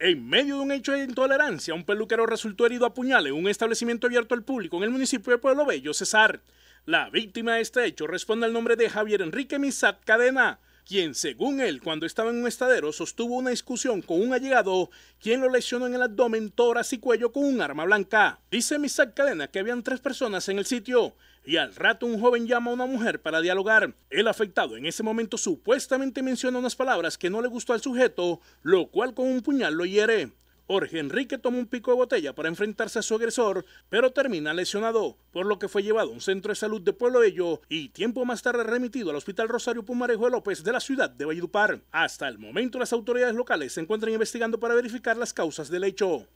En medio de un hecho de intolerancia, un peluquero resultó herido a puñales en un establecimiento abierto al público en el municipio de Pueblo Bello, Cesar. La víctima de este hecho responde al nombre de Javier Enrique Misat Cadena, quien, según él, cuando estaba en un estadero, sostuvo una discusión con un allegado, quien lo lesionó en el abdomen, tórax y cuello con un arma blanca. Dice Misa Cadena que habían tres personas en el sitio y al rato un joven llama a una mujer para dialogar. El afectado en ese momento supuestamente menciona unas palabras que no le gustó al sujeto, lo cual con un puñal lo hiere. Jorge Enrique tomó un pico de botella para enfrentarse a su agresor, pero termina lesionado, por lo que fue llevado a un centro de salud de Pueblo Bello y tiempo más tarde remitido al Hospital Rosario Pumarejo López de la ciudad de Valledupar. Hasta el momento las autoridades locales se encuentran investigando para verificar las causas del hecho.